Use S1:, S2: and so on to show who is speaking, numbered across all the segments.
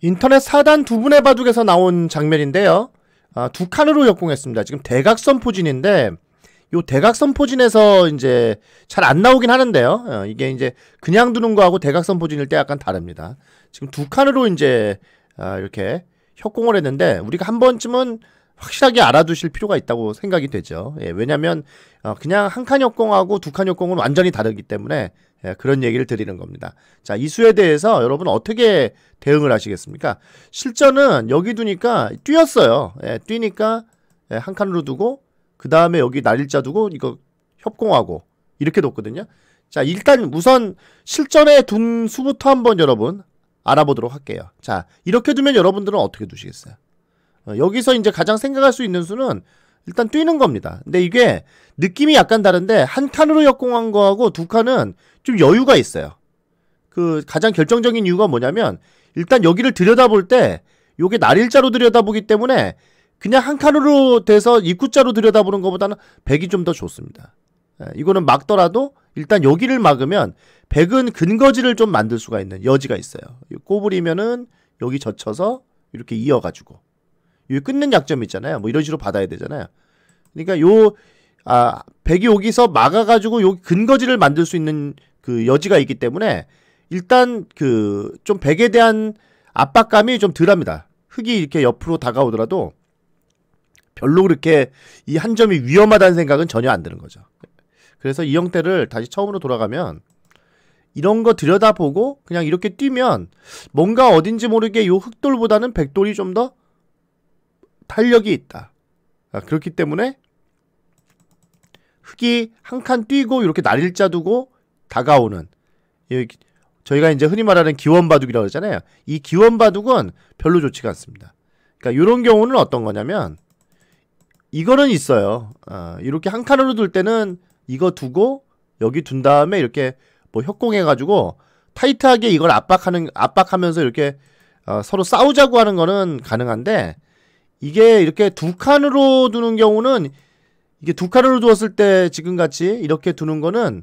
S1: 인터넷 4단 두 분의 바둑에서 나온 장면인데요. 아, 두 칸으로 역공했습니다. 지금 대각선 포진인데 요 대각선 포진에서 이제 잘 안 나오긴 하는데요. 어, 이게 이제 그냥 두는 거하고 대각선 포진일 때 약간 다릅니다. 지금 두 칸으로 이제 아, 이렇게 협공을 했는데 우리가 한 번쯤은 확실하게 알아두실 필요가 있다고 생각이 되죠. 예, 왜냐하면 어, 그냥 한칸 역공하고 두칸 역공은 완전히 다르기 때문에 예, 그런 얘기를 드리는 겁니다. 자, 이수에 대해서 여러분 어떻게 대응을 하시겠습니까? 실전은 여기 두니까 뛰었어요. 예, 뛰니까 예, 한 칸으로 두고 그 다음에 여기 날일자 두고 이거 협공하고 이렇게 뒀거든요. 자, 일단 우선 실전에 둔 수부터 한번 여러분 알아보도록 할게요. 자, 이렇게 두면 여러분들은 어떻게 두시겠어요? 어, 여기서 이제 가장 생각할 수 있는 수는 일단 뛰는 겁니다. 근데 이게 느낌이 약간 다른데 한 칸으로 역공한 거하고 두 칸은 좀 여유가 있어요. 그 가장 결정적인 이유가 뭐냐면 일단 여기를 들여다볼 때 요게 날일자로 들여다보기 때문에 그냥 한 칸으로 돼서 입구자로 들여다보는 것보다는 백이 좀 더 좋습니다. 예, 이거는 막더라도 일단 여기를 막으면 백은 근거지를 좀 만들 수가 있는 여지가 있어요. 꼬부리면은 여기 젖혀서 이렇게 이어가지고 이 끊는 약점 있잖아요. 뭐 이런 식으로 받아야 되잖아요. 그러니까 요 아, 백이 여기서 막아 가지고 요 근거지를 만들 수 있는 그 여지가 있기 때문에 일단 그 좀 백에 대한 압박감이 좀 덜합니다. 흙이 이렇게 옆으로 다가오더라도 별로 그렇게 이 한 점이 위험하다는 생각은 전혀 안 드는 거죠. 그래서 이 형태를 다시 처음으로 돌아가면 이런 거 들여다보고 그냥 이렇게 뛰면 뭔가 어딘지 모르게 요 흑돌보다는 백돌이 좀더 탄력이 있다. 아, 그렇기 때문에 흙이 한 칸 뛰고 이렇게 날일자 두고 다가오는 저희가 이제 흔히 말하는 기원바둑이라고 그러잖아요. 이 기원바둑은 별로 좋지가 않습니다. 그러니까 이런 경우는 어떤 거냐면 이거는 있어요. 어, 이렇게 한 칸으로 둘 때는 이거 두고 여기 둔 다음에 이렇게 뭐 협공해가지고 타이트하게 이걸 압박하는 압박하면서 이렇게 어, 서로 싸우자고 하는 거는 가능한데 이게 이렇게 두 칸으로 두는 경우는 이게 두 칸으로 두었을 때 지금같이 이렇게 두는 거는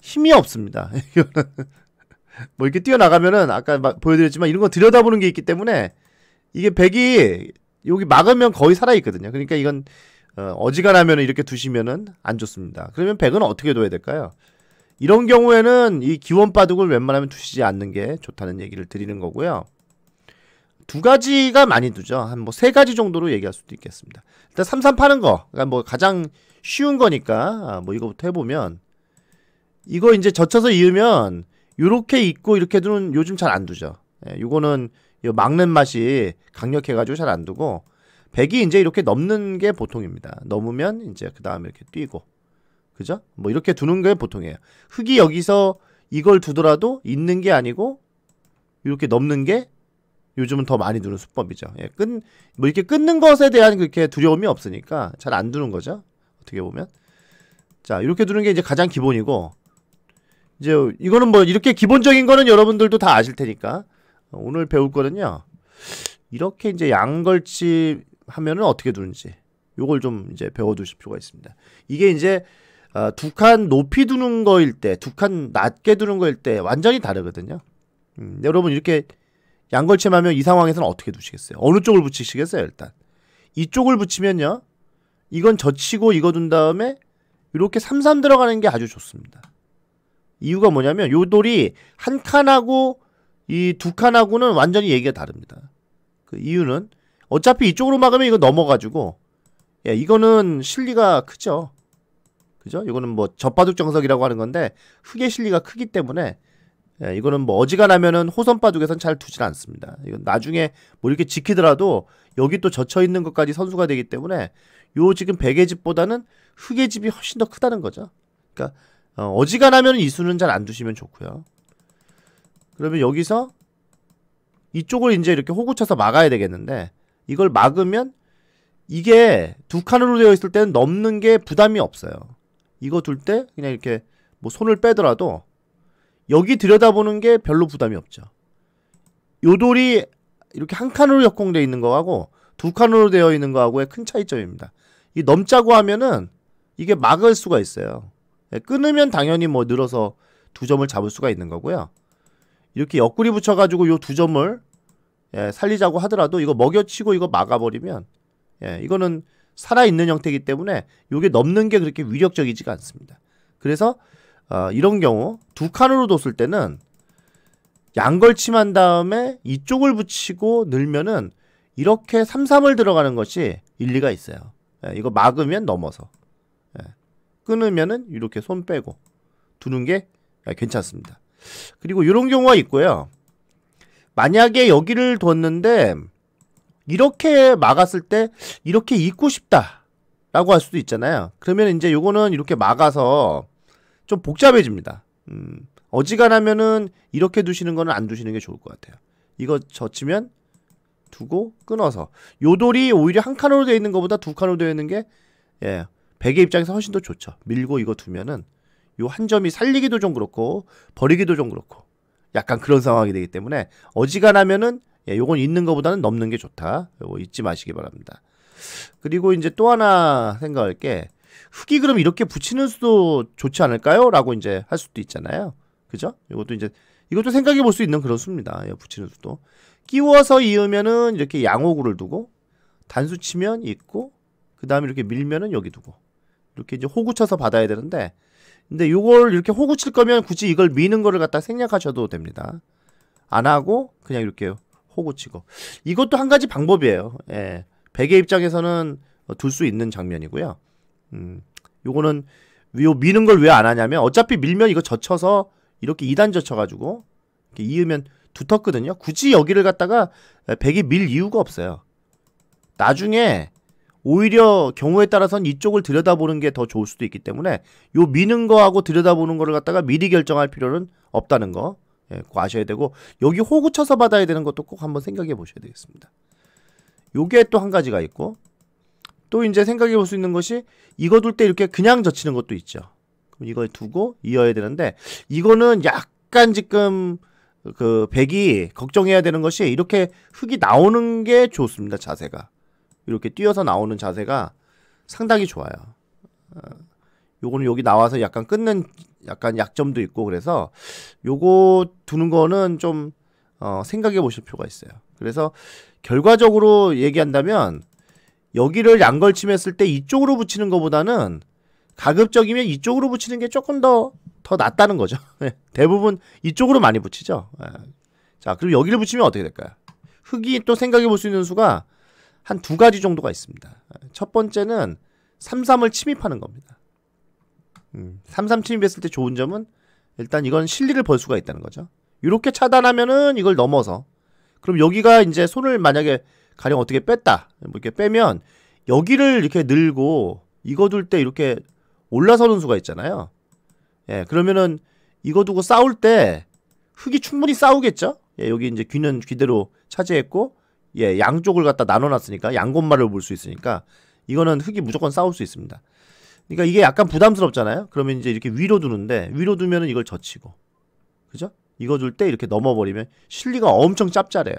S1: 힘이 없습니다. 뭐 이렇게 뛰어나가면은 아까 보여드렸지만 이런 거 들여다보는 게 있기 때문에 이게 백이 여기 막으면 거의 살아있거든요. 그러니까 이건 어, 지간하면 이렇게 두시면은 안 좋습니다. 그러면 백은 어떻게 둬야 될까요? 이런 경우에는 이 기원 바둑을 웬만하면 두시지 않는 게 좋다는 얘기를 드리는 거고요. 두 가지가 많이 두죠. 한 뭐 세 가지 정도로 얘기할 수도 있겠습니다. 일단 삼삼 파는 거. 그러니까 뭐 가장 쉬운 거니까 아, 뭐 이거부터 해보면 이거 이제 젖혀서 이으면 요렇게 있고 이렇게 두는 요즘 잘 안 두죠. 예, 요거는 요 막는 맛이 강력해가지고 잘 안 두고 100이 이제 이렇게 넘는 게 보통입니다. 넘으면 이제 그 다음에 이렇게 뛰고 그죠? 뭐 이렇게 두는 게 보통이에요. 흙이 여기서 이걸 두더라도 있는 게 아니고 이렇게 넘는 게 요즘은 더 많이 두는 수법이죠. 예, 끈, 뭐 이렇게 끊는 것에 대한 그렇게 두려움이 없으니까 잘 안 두는 거죠. 어떻게 보면. 자, 이렇게 두는 게 이제 가장 기본이고, 이제 이거는 뭐 이렇게 기본적인 거는 여러분들도 다 아실 테니까 오늘 배울 거는요. 이렇게 이제 양걸치 하면은 어떻게 두는지 요걸 좀 이제 배워두실 필요가 있습니다. 이게 이제 어, 두칸 높이 두는 거일 때, 두 칸 낮게 두는 거일 때 완전히 다르거든요. 음, 여러분 이렇게 양걸침하면 이 상황에서는 어떻게 두시겠어요? 어느 쪽을 붙이시겠어요? 일단 이쪽을 붙이면요, 이건 젖히고 이거 둔 다음에 이렇게 삼삼 들어가는 게 아주 좋습니다. 이유가 뭐냐면 요 돌이 한 칸하고 이 두 칸하고는 완전히 얘기가 다릅니다. 그 이유는 어차피 이쪽으로 막으면 이거 넘어가지고 예, 이거는 실리가 크죠. 그죠? 이거는 뭐 젖바둑 정석이라고 하는 건데 흙의 실리가 크기 때문에 예, 이거는 뭐 어지간하면은 호선 바둑에선 잘 두질 않습니다. 이건 나중에 뭐 이렇게 지키더라도 여기 또 젖혀 있는 것까지 선수가 되기 때문에 요 지금 백의 집보다는 흑의 집이 훨씬 더 크다는 거죠. 그러니까 어, 지간하면이 수는 잘 안 두시면 좋고요. 그러면 여기서 이쪽을 이제 이렇게 호구 쳐서 막아야 되겠는데 이걸 막으면 이게 두 칸으로 되어 있을 때는 넘는 게 부담이 없어요. 이거 둘 때 그냥 이렇게 뭐 손을 빼더라도 여기 들여다보는 게 별로 부담이 없죠. 요돌이 이렇게 한 칸으로 역공되어 있는 거하고 두 칸으로 되어 있는 거하고의 큰 차이점입니다. 이 넘자고 하면은 이게 막을 수가 있어요. 예, 끊으면 당연히 뭐 늘어서 두 점을 잡을 수가 있는 거고요. 이렇게 옆구리 붙여가지고 요 두 점을 예, 살리자고 하더라도 이거 먹여치고 이거 막아버리면 예, 이거는 살아있는 형태이기 때문에 이게 넘는 게 그렇게 위력적이지가 않습니다. 그래서 어, 이런 경우 두 칸으로 뒀을 때는 양걸침한 다음에 이쪽을 붙이고 늘면은 이렇게 삼삼을 들어가는 것이 일리가 있어요. 예, 이거 막으면 넘어서 예, 끊으면은 이렇게 손 빼고 두는 게 예, 괜찮습니다. 그리고 이런 경우가 있고요. 만약에 여기를 뒀는데 이렇게 막았을 때 이렇게 입고 싶다 라고 할 수도 있잖아요. 그러면 이제 요거는 이렇게 막아서 좀 복잡해집니다. 음, 어지간하면은 이렇게 두시는 거는 안 두시는 게 좋을 것 같아요. 이거 젖히면 두고 끊어서 요돌이 오히려 한 칸으로 되어 있는 것보다 두 칸으로 되어 있는 게 예, 베개 입장에서 훨씬 더 좋죠. 밀고 이거 두면은 요 한 점이 살리기도 좀 그렇고 버리기도 좀 그렇고 약간 그런 상황이 되기 때문에 어지간하면은 예, 요건 있는 것보다는 넘는 게 좋다. 요거 잊지 마시기 바랍니다. 그리고 이제 또 하나 생각할 게 흙이 그럼 이렇게 붙이는 수도 좋지 않을까요? 라고 이제 할 수도 있잖아요. 그죠? 이것도 이제 이것도 생각해 볼 수 있는 그런 수입니다. 예, 붙이는 수도. 끼워서 이으면은 이렇게 양호구를 두고 단수 치면 있고 그 다음에 이렇게 밀면은 여기 두고 이렇게 이제 호구 쳐서 받아야 되는데 근데 요걸 이렇게 호구 칠 거면 굳이 이걸 미는 거를 갖다 생략하셔도 됩니다. 안 하고 그냥 이렇게 호구 치고 이것도 한 가지 방법이에요. 예. 백의 입장에서는 어, 둘수 있는 장면이고요. 음, 요거는 요 미는 걸 왜 안 하냐면 어차피 밀면 이거 젖혀서 이렇게 2단 젖혀가지고 이렇게 이으면 두텁거든요. 굳이 여기를 갖다가 백이 밀 이유가 없어요. 나중에 오히려 경우에 따라선 이쪽을 들여다보는 게 더 좋을 수도 있기 때문에 요 미는 거하고 들여다보는 거를 갖다가 미리 결정할 필요는 없다는 거 예, 꼭 아셔야 되고 여기 호구 쳐서 받아야 되는 것도 꼭 한번 생각해 보셔야 되겠습니다. 요게 또 한 가지가 있고 또 이제 생각해 볼 수 있는 것이 이거 둘 때 이렇게 그냥 젖히는 것도 있죠. 그럼 이걸 두고 이어야 되는데 이거는 약간 지금 그 백이 걱정해야 되는 것이 이렇게 흙이 나오는 게 좋습니다. 자세가 이렇게 뛰어서 나오는 자세가 상당히 좋아요. 어, 요거는 여기 나와서 약간 끊는 약간 약점도 있고 그래서 요거 두는 거는 좀 어, 생각해 보실 필요가 있어요. 그래서 결과적으로 얘기한다면 여기를 양걸침했을 때 이쪽으로 붙이는 것보다는 가급적이면 이쪽으로 붙이는 게 조금 더, 더 낫다는 거죠. 네, 대부분 이쪽으로 많이 붙이죠. 네. 자, 그럼 여기를 붙이면 어떻게 될까요? 흙이 또 생각해 볼 수 있는 수가 한 두 가지 정도가 있습니다. 첫 번째는 삼삼을 침입하는 겁니다. 음, 삼삼 침입했을 때 좋은 점은 일단 이건 실리를 벌 수가 있다는 거죠. 이렇게 차단하면은 이걸 넘어서 그럼 여기가 이제 손을 만약에 가령 어떻게 뺐다. 뭐 이렇게 빼면 여기를 이렇게 늘고 이거 둘 때 이렇게 올라서는 수가 있잖아요. 예, 그러면은 이거 두고 싸울 때 흙이 충분히 싸우겠죠? 예, 여기 이제 귀는 귀대로 차지했고 예, 양쪽을 갖다 나눠 놨으니까 양곳마를볼 수 있으니까 이거는 흙이 무조건 싸울 수 있습니다. 그러니까 이게 약간 부담스럽잖아요. 그러면 이제 이렇게 위로 두는데 위로 두면은 이걸 젖히고. 그죠? 이거 둘 때 이렇게 넘어 버리면 실리가 엄청 짭짤해요.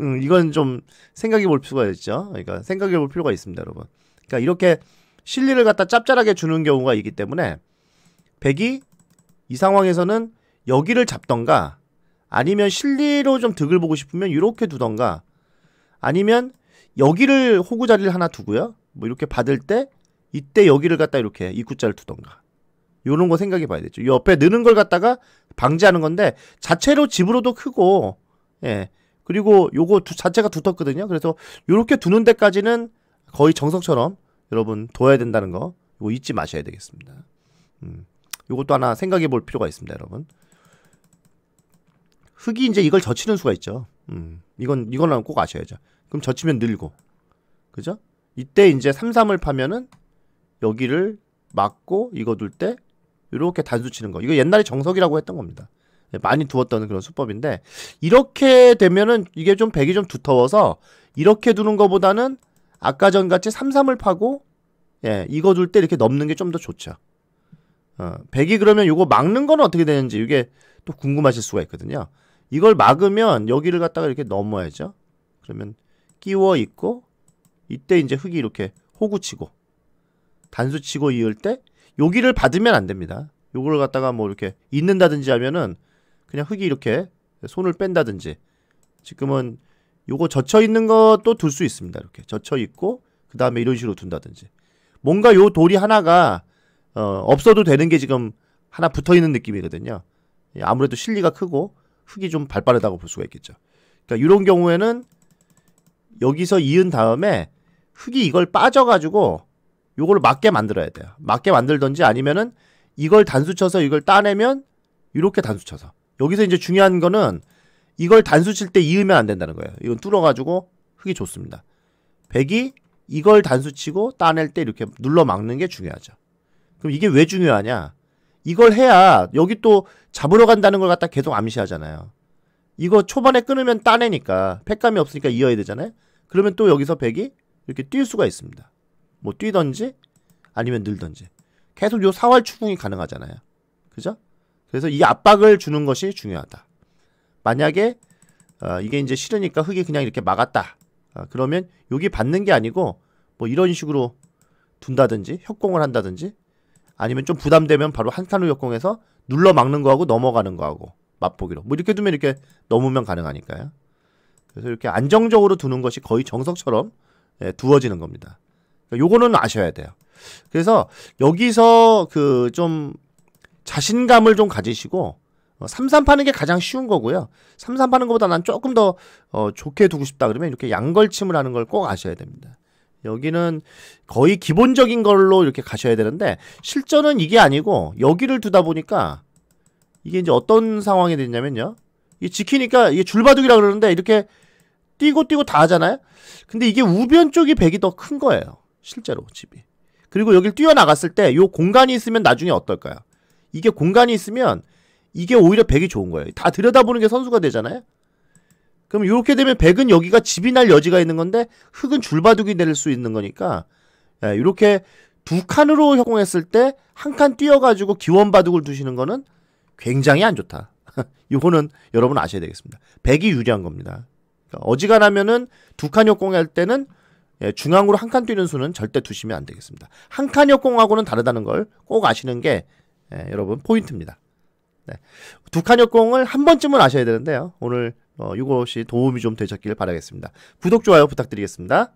S1: 음, 이건 좀 생각해 볼 필요가 있죠. 그러니까 생각해 볼 필요가 있습니다, 여러분. 그러니까 이렇게 실리를 갖다 짭짤하게 주는 경우가 있기 때문에 백이 이 상황에서는 여기를 잡던가 아니면 실리로 좀 득을 보고 싶으면 이렇게 두던가 아니면 여기를 호구 자리를 하나 두고요. 뭐 이렇게 받을 때 이때 여기를 갖다 이렇게 입구자를 두던가 요런 거 생각해 봐야 되죠. 옆에 느는 걸 갖다가 방지하는 건데 자체로 집으로도 크고 예 그리고 요거 두, 자체가 두텁거든요. 그래서 요렇게 두는 데까지는 거의 정석처럼 여러분 둬야 된다는 거 이거 잊지 마셔야 되겠습니다. 음, 요것도 하나 생각해 볼 필요가 있습니다, 여러분. 흙이 이제 이걸 젖히는 수가 있죠. 음, 이건 이거는 꼭 아셔야죠. 그럼 젖히면 늘고, 그죠? 이때 이제 삼삼을 파면은 여기를 막고 이거 둘 때 이렇게 단수 치는 거. 이거 옛날에 정석이라고 했던 겁니다. 네, 많이 두었던 그런 수법인데 이렇게 되면은 이게 좀 백이 좀 두터워서 이렇게 두는 것보다는 아까 전같이 삼삼을 파고 예, 이거 둘 때 이렇게 넘는 게 좀 더 좋죠. 어, 백이 그러면 이거 막는 건 어떻게 되는지 이게 또 궁금하실 수가 있거든요. 이걸 막으면 여기를 갖다가 이렇게 넘어야죠. 그러면 끼워 있고 이때 이제 흙이 이렇게 호구 치고 단수 치고 이을 때 여기를 받으면 안 됩니다. 요걸 갖다가 뭐 이렇게 있는다든지 하면은 그냥 흙이 이렇게 손을 뺀다든지 지금은 요거 젖혀 있는 것도 둘 수 있습니다. 이렇게 젖혀 있고 그 다음에 이런 식으로 둔다든지 뭔가 요 돌이 하나가 어, 없어도 되는 게 지금 하나 붙어 있는 느낌이거든요. 예, 아무래도 실리가 크고 흙이 좀 발빠르다고 볼 수가 있겠죠. 그러니까 이런 경우에는 여기서 이은 다음에 흙이 이걸 빠져가지고 요걸 맞게 만들어야 돼요. 맞게 만들던지 아니면은 이걸 단수 쳐서 이걸 따내면 이렇게 단수 쳐서 여기서 이제 중요한 거는 이걸 단수 칠 때 이으면 안 된다는 거예요. 이건 뚫어가지고 흙이 좋습니다. 백이 이걸 단수 치고 따낼 때 이렇게 눌러 막는 게 중요하죠. 그럼 이게 왜 중요하냐? 이걸 해야 여기 또 잡으러 간다는 걸 갖다 계속 암시하잖아요. 이거 초반에 끊으면 따내니까 패감이 없으니까 이어야 되잖아요. 그러면 또 여기서 백이 이렇게 뛸 수가 있습니다. 뭐 뛰던지 아니면 늘던지 계속 요 사활 추궁이 가능하잖아요. 그죠? 그래서 이 압박을 주는 것이 중요하다. 만약에 어, 이게 이제 싫으니까 흙이 그냥 이렇게 막았다. 어, 그러면 여기 받는 게 아니고 뭐 이런 식으로 둔다든지 협공을 한다든지 아니면 좀 부담되면 바로 한 칸으로 협공해서 눌러 막는 거하고 넘어가는 거하고 맛보기로 뭐 이렇게 두면 이렇게 넘으면 가능하니까요. 그래서 이렇게 안정적으로 두는 것이 거의 정석처럼 예, 두어지는 겁니다. 그러니까 요거는 아셔야 돼요. 그래서 여기서 그좀 자신감을 좀 가지시고 어, 삼삼 파는 게 가장 쉬운 거고요. 삼삼 파는 것보다 난 조금 더 어, 좋게 두고 싶다 그러면 이렇게 양걸침을 하는 걸 꼭 아셔야 됩니다. 여기는 거의 기본적인 걸로 이렇게 가셔야 되는데 실전은 이게 아니고 여기를 두다 보니까 이게 이제 어떤 상황이 됐냐면요. 이 지키니까 이게 줄바둑이라 그러는데 이렇게 뛰고 뛰고 다 하잖아요. 근데 이게 우변 쪽이 1 0 0이더 큰 거예요. 실제로 집이. 그리고 여길 뛰어나갔을 때 이 공간이 있으면 나중에 어떨까요? 이게 공간이 있으면 이게 오히려 백이 좋은 거예요. 다 들여다보는 게 선수가 되잖아요. 그럼 이렇게 되면 백은 여기가 집이 날 여지가 있는 건데 흙은 줄바둑이 될 수 있는 거니까 이렇게 예, 두 칸으로 협공했을 때 한 칸 뛰어가지고 기원 바둑을 두시는 거는 굉장히 안 좋다. 이거는 여러분 아셔야 되겠습니다. 백이 유리한 겁니다. 그러니까 어지간하면은 두칸 협공할 때는 예, 중앙으로 한 칸 뛰는 수는 절대 두시면 안 되겠습니다. 한 칸 협공하고는 다르다는 걸 꼭 아시는 게 예, 여러분 포인트입니다. 네. 두칸역공을 한 번쯤은 아셔야 되는데요. 오늘 어, 이것이 도움이 좀 되셨길 바라겠습니다. 구독, 좋아요 부탁드리겠습니다.